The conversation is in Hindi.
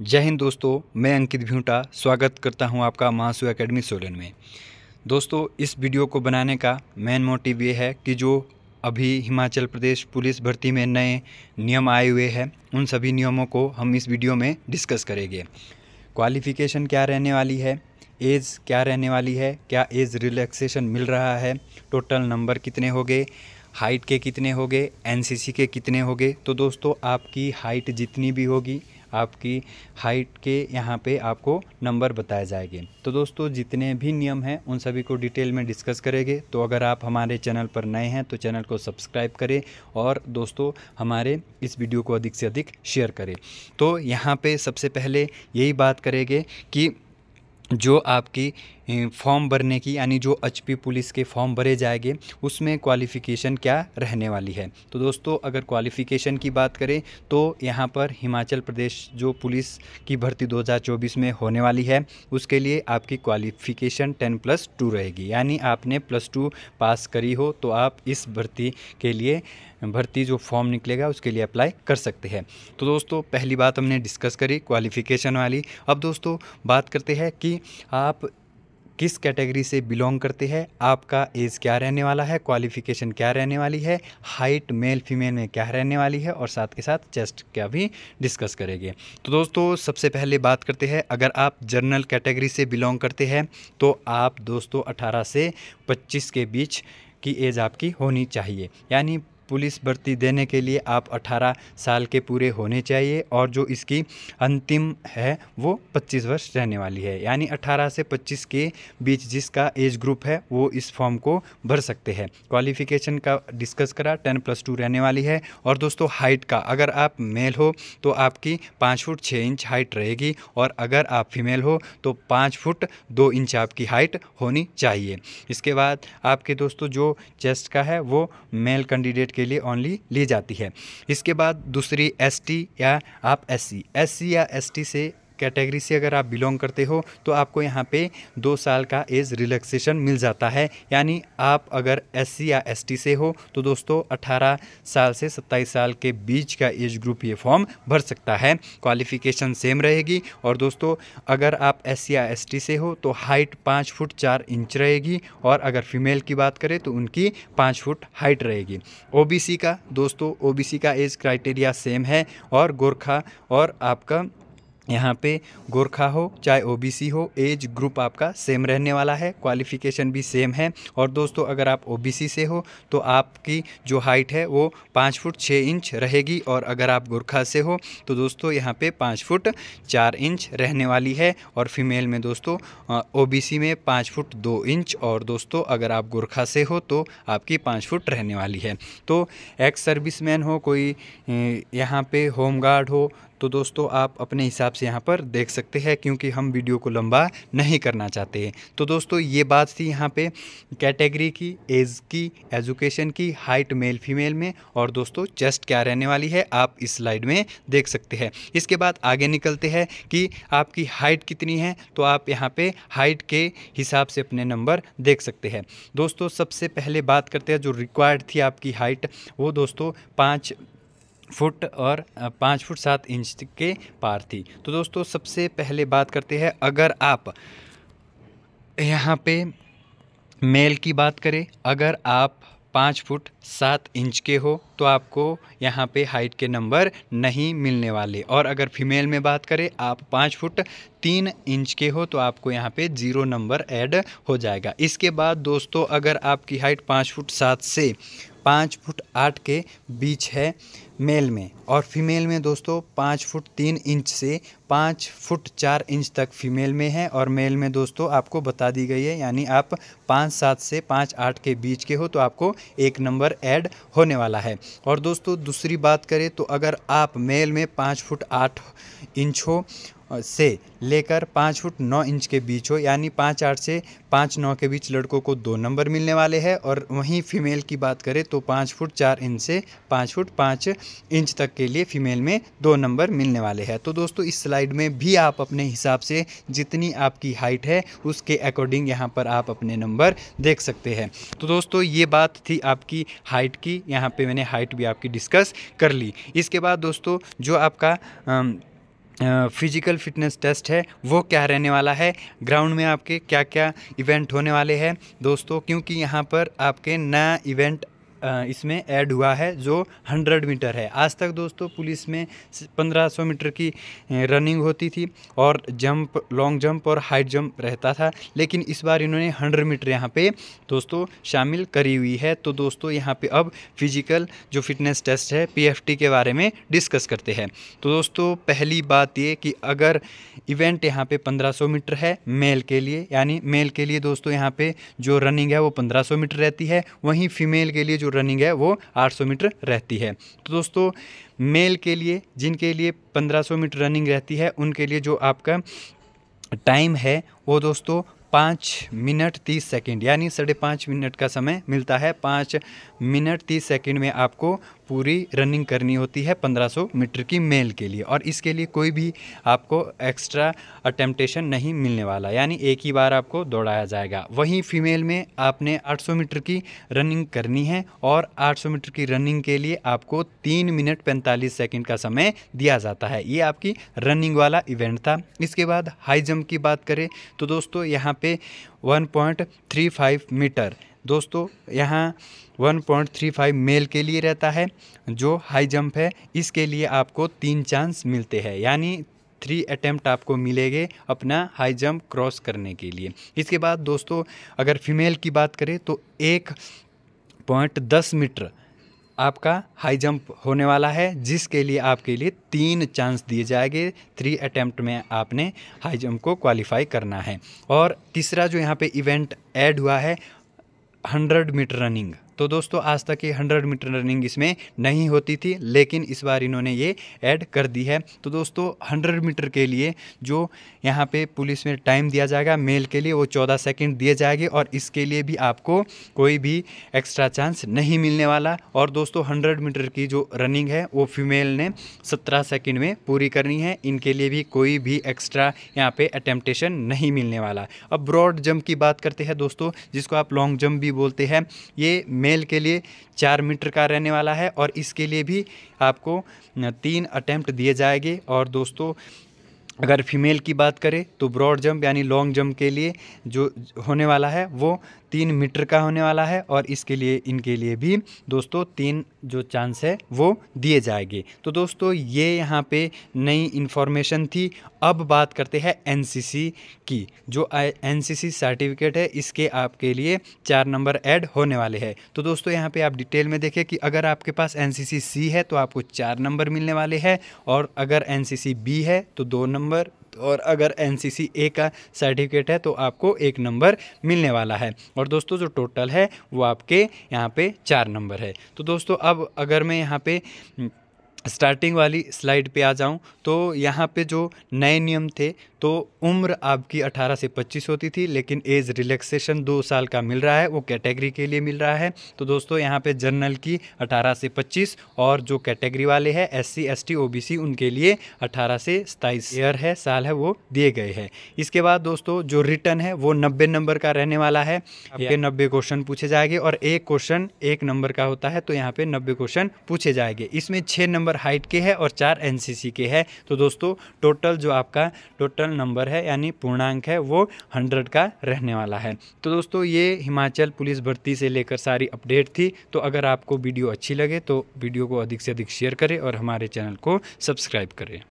जय हिंद दोस्तों मैं अंकित भ्यूटा स्वागत करता हूं आपका महासु एकेडमी सोलन में दोस्तों इस वीडियो को बनाने का मेन मोटिव ये है कि जो अभी हिमाचल प्रदेश पुलिस भर्ती में नए नियम आए हुए हैं उन सभी नियमों को हम इस वीडियो में डिस्कस करेंगे क्वालिफ़िकेशन क्या रहने वाली है एज क्या रहने वाली है क्या एज रिलैक्सेशन मिल रहा है टोटल नंबर कितने हो गए हाइट के कितने हो गए एन के कितने हो गए तो दोस्तों आपकी हाइट जितनी भी होगी आपकी हाइट के यहाँ पे आपको नंबर बताए जाएंगे तो दोस्तों जितने भी नियम हैं उन सभी को डिटेल में डिस्कस करेंगे तो अगर आप हमारे चैनल पर नए हैं तो चैनल को सब्सक्राइब करें और दोस्तों हमारे इस वीडियो को अधिक से अधिक शेयर करें तो यहाँ पर सबसे पहले यही बात करेंगे कि जो आपकी फॉर्म भरने की यानी जो एच पुलिस के फॉर्म भरे जाएंगे उसमें क्वालिफ़िकेशन क्या रहने वाली है तो दोस्तों अगर क्वालिफ़िकेशन की बात करें तो यहाँ पर हिमाचल प्रदेश जो पुलिस की भर्ती 2024 में होने वाली है उसके लिए आपकी क्वालिफ़िकेशन 10 प्लस टू रहेगी यानी आपने प्लस टू पास करी हो तो आप इस भर्ती के लिए भर्ती जो फॉर्म निकलेगा उसके लिए अप्लाई कर सकते हैं तो दोस्तों पहली बात हमने डिस्कस करी क्वालिफ़िकेशन वाली अब दोस्तों बात करते हैं कि आप किस कैटेगरी से बिलोंग करते हैं आपका एज क्या रहने वाला है क्वालिफिकेशन क्या रहने वाली है हाइट मेल फीमेल में क्या रहने वाली है और साथ के साथ चेस्ट क्या भी डिस्कस करेंगे तो दोस्तों सबसे पहले बात करते हैं अगर आप जर्नल कैटेगरी से बिलोंग करते हैं तो आप दोस्तों अठारह से पच्चीस के बीच की एज आपकी होनी चाहिए यानी पुलिस भर्ती देने के लिए आप 18 साल के पूरे होने चाहिए और जो इसकी अंतिम है वो 25 वर्ष रहने वाली है यानी 18 से 25 के बीच जिसका एज ग्रुप है वो इस फॉर्म को भर सकते हैं क्वालिफिकेशन का डिस्कस करा 10 प्लस टू रहने वाली है और दोस्तों हाइट का अगर आप मेल हो तो आपकी पाँच फुट छः इंच हाइट रहेगी और अगर आप फीमेल हो तो पाँच फुट दो इंच आपकी हाइट होनी चाहिए इसके बाद आपके दोस्तों जो चेस्ट का है वो मेल कैंडिडेट के लिए ओनली ली जाती है इसके बाद दूसरी एस या आप एस सी या एस से कैटेगरी से अगर आप बिलोंग करते हो तो आपको यहाँ पे दो साल का एज रिलैक्सेशन मिल जाता है यानी आप अगर एस या एस से हो तो दोस्तों 18 साल से सत्ताईस साल के बीच का एज ग्रुप ये फॉर्म भर सकता है क्वालिफिकेशन सेम रहेगी और दोस्तों अगर आप एस या एस से हो तो हाइट पाँच फुट चार इंच रहेगी और अगर फीमेल की बात करें तो उनकी पाँच फुट हाइट रहेगी ओ का दोस्तों ओ का एज क्राइटेरिया सेम है और गोरखा और आपका यहाँ पे गोरखा हो चाहे ओबीसी हो एज ग्रुप आपका सेम रहने वाला है क्वालिफिकेशन भी सेम है और दोस्तों अगर आप ओबीसी से हो तो आपकी जो हाइट है वो पाँच फुट छः इंच रहेगी और अगर आप गोरखा से हो तो दोस्तों यहाँ पे पाँच फुट चार इंच रहने वाली है और फीमेल में दोस्तों ओबीसी में पाँच फुट दो इंच और दोस्तों अगर आप गोरखा से हो तो आपकी पाँच फुट रहने वाली है तो एक्स सर्विस हो कोई यहाँ पे गार्ड हो तो दोस्तों आप अपने हिसाब से यहाँ पर देख सकते हैं क्योंकि हम वीडियो को लंबा नहीं करना चाहते तो दोस्तों ये बात थी यहाँ पे कैटेगरी की एज की एजुकेशन की हाइट मेल फीमेल में और दोस्तों चेस्ट क्या रहने वाली है आप इस स्लाइड में देख सकते हैं इसके बाद आगे निकलते हैं कि आपकी हाइट कितनी है तो आप यहाँ पर हाइट के हिसाब से अपने नंबर देख सकते हैं दोस्तों सबसे पहले बात करते हैं जो रिक्वायर्ड थी आपकी हाइट वो दोस्तों पाँच फुट और पाँच फुट सात इंच के पार थी तो दोस्तों सबसे पहले बात करते हैं अगर आप यहाँ पे मेल की बात करें अगर आप पाँच फुट सात इंच के हो तो आपको यहाँ पे हाइट के नंबर नहीं मिलने वाले और अगर फीमेल में बात करें आप पाँच फुट तीन इंच के हो तो आपको यहाँ पे ज़ीरो नंबर ऐड हो जाएगा इसके बाद दोस्तों अगर आपकी हाइट पाँच फुट सात से पाँच फुट आठ के बीच है मेल में और फीमेल में दोस्तों पाँच फुट तीन इंच से पाँच फुट चार इंच तक फीमेल में है और मेल में दोस्तों आपको बता दी गई है यानी आप पाँच सात से पाँच आठ के बीच के हो तो आपको एक नंबर ऐड होने वाला है और दोस्तों दूसरी बात करें तो अगर आप मेल में पाँच फुट आठ इंच हो से लेकर पाँच फुट नौ इंच के बीच हो यानी पाँच आठ से पाँच नौ के बीच लड़कों को दो नंबर मिलने वाले हैं और वहीं फीमेल की बात करें तो पाँच फुट चार इंच से पाँच फुट पाँच इंच तक के लिए फीमेल में दो नंबर मिलने वाले हैं तो दोस्तों इस स्लाइड में भी आप अपने हिसाब से जितनी आपकी हाइट है उसके अकॉर्डिंग यहाँ पर आप अपने नंबर देख सकते हैं तो दोस्तों ये बात थी आपकी हाइट की यहाँ पे मैंने हाइट भी आपकी डिस्कस कर ली इसके बाद दोस्तों जो आपका आम, फिजिकल फिटनेस टेस्ट है वो क्या रहने वाला है ग्राउंड में आपके क्या क्या इवेंट होने वाले हैं दोस्तों क्योंकि यहाँ पर आपके नया इवेंट इसमें ऐड हुआ है जो 100 मीटर है आज तक दोस्तों पुलिस में 1500 मीटर की रनिंग होती थी और जंप लॉन्ग जंप और हाई जंप रहता था लेकिन इस बार इन्होंने 100 मीटर यहाँ पे दोस्तों शामिल करी हुई है तो दोस्तों यहाँ पे अब फिजिकल जो फिटनेस टेस्ट है पीएफटी के बारे में डिस्कस करते हैं तो दोस्तों पहली बात ये कि अगर इवेंट यहाँ पर पंद्रह मीटर है मेल के लिए यानी मेल के लिए दोस्तों यहाँ पर जो रनिंग है वो पंद्रह मीटर रहती है वहीं फीमेल के लिए जो जो रनिंग है वो 800 मीटर रहती है तो दोस्तों मेल के लिए जिनके लिए 1500 मीटर रनिंग रहती है उनके लिए जो आपका टाइम है वो दोस्तों पाँच मिनट तीस सेकंड यानी साढ़े पाँच मिनट का समय मिलता है पाँच मिनट तीस सेकंड में आपको पूरी रनिंग करनी होती है 1500 मीटर की मेल के लिए और इसके लिए कोई भी आपको एक्स्ट्रा अटेम्पटेशन नहीं मिलने वाला यानी एक ही बार आपको दौड़ाया जाएगा वहीं फीमेल में आपने 800 मीटर की रनिंग करनी है और 800 मीटर की रनिंग के लिए आपको तीन मिनट पैंतालीस सेकेंड का समय दिया जाता है ये आपकी रनिंग वाला इवेंट था इसके बाद हाई जम्प की बात करें तो दोस्तों यहाँ पर 1.35 मीटर दोस्तों यहाँ 1.35 मेल के लिए रहता है जो हाई जंप है इसके लिए आपको तीन चांस मिलते हैं यानी थ्री अटैम्प्ट आपको मिलेंगे अपना हाई जंप क्रॉस करने के लिए इसके बाद दोस्तों अगर फीमेल की बात करें तो एक पॉइंट दस मीटर आपका हाई जंप होने वाला है जिसके लिए आपके लिए तीन चांस दिए जाएंगे थ्री अटैम्प्ट में आपने हाई जंप को क्वालिफाई करना है और तीसरा जो यहाँ पे इवेंट ऐड हुआ है हंड्रेड मीटर रनिंग तो दोस्तों आज तक ये हंड्रेड मीटर रनिंग इसमें नहीं होती थी लेकिन इस बार इन्होंने ये ऐड कर दी है तो दोस्तों हंड्रेड मीटर के लिए जो यहाँ पे पुलिस में टाइम दिया जाएगा मेल के लिए वो चौदह सेकेंड दिए जाएंगे और इसके लिए भी आपको कोई भी एक्स्ट्रा चांस नहीं मिलने वाला और दोस्तों हंड्रेड मीटर की जो रनिंग है वो फीमेल ने सत्रह सेकेंड में पूरी करनी है इनके लिए भी कोई भी एक्स्ट्रा यहाँ पे अटेम्पटेशन नहीं मिलने वाला अब ब्रॉड जंप की बात करते हैं दोस्तों जिसको आप लॉन्ग जंप भी बोलते हैं ये मेल के लिए चार मीटर का रहने वाला है और इसके लिए भी आपको तीन अटैम्प्ट दिए जाएंगे और दोस्तों अगर फीमेल की बात करें तो ब्रॉड जंप यानी लॉन्ग जंप के लिए जो होने वाला है वो तीन मीटर का होने वाला है और इसके लिए इनके लिए भी दोस्तों तीन जो चांस है वो दिए जाएंगे तो दोस्तों ये यहाँ पे नई इन्फॉर्मेशन थी अब बात करते हैं एन की जो एन सर्टिफिकेट है इसके आपके लिए चार नंबर ऐड होने वाले हैं तो दोस्तों यहाँ पे आप डिटेल में देखें कि अगर आपके पास एन सी है तो आपको चार नंबर मिलने वाले हैं और अगर एन बी है तो दो नंबर और अगर एन ए का सर्टिफिकेट है तो आपको एक नंबर मिलने वाला है और दोस्तों जो टोटल है वो आपके यहाँ पे चार नंबर है तो दोस्तों अब अगर मैं यहाँ पे स्टार्टिंग हम्म, वाली स्लाइड पे आ जाऊँ तो यहाँ पे जो नए नियम थे तो उम्र आपकी 18 से 25 होती थी लेकिन एज रिलैक्सेशन दो साल का मिल रहा है वो कैटेगरी के लिए मिल रहा है तो दोस्तों यहाँ पे जनरल की 18 से 25 और जो कैटेगरी वाले हैं एस सी एस टी उनके लिए 18 से सताईस ईयर है साल है वो दिए गए हैं इसके बाद दोस्तों जो रिटर्न है वो नब्बे नंबर का रहने वाला है आपके नब्बे क्वेश्चन पूछे जाएंगे और एक क्वेश्चन एक नंबर का होता है तो यहाँ पर नब्बे क्वेश्चन पूछे जाएंगे इसमें छः नंबर हाइट के है और चार एन के है तो दोस्तों टोटल जो आपका टोटल टोटल नंबर है यानी पूर्णांक है वो हंड्रेड का रहने वाला है तो दोस्तों ये हिमाचल पुलिस भर्ती से लेकर सारी अपडेट थी तो अगर आपको वीडियो अच्छी लगे तो वीडियो को अधिक से अधिक शेयर करें और हमारे चैनल को सब्सक्राइब करें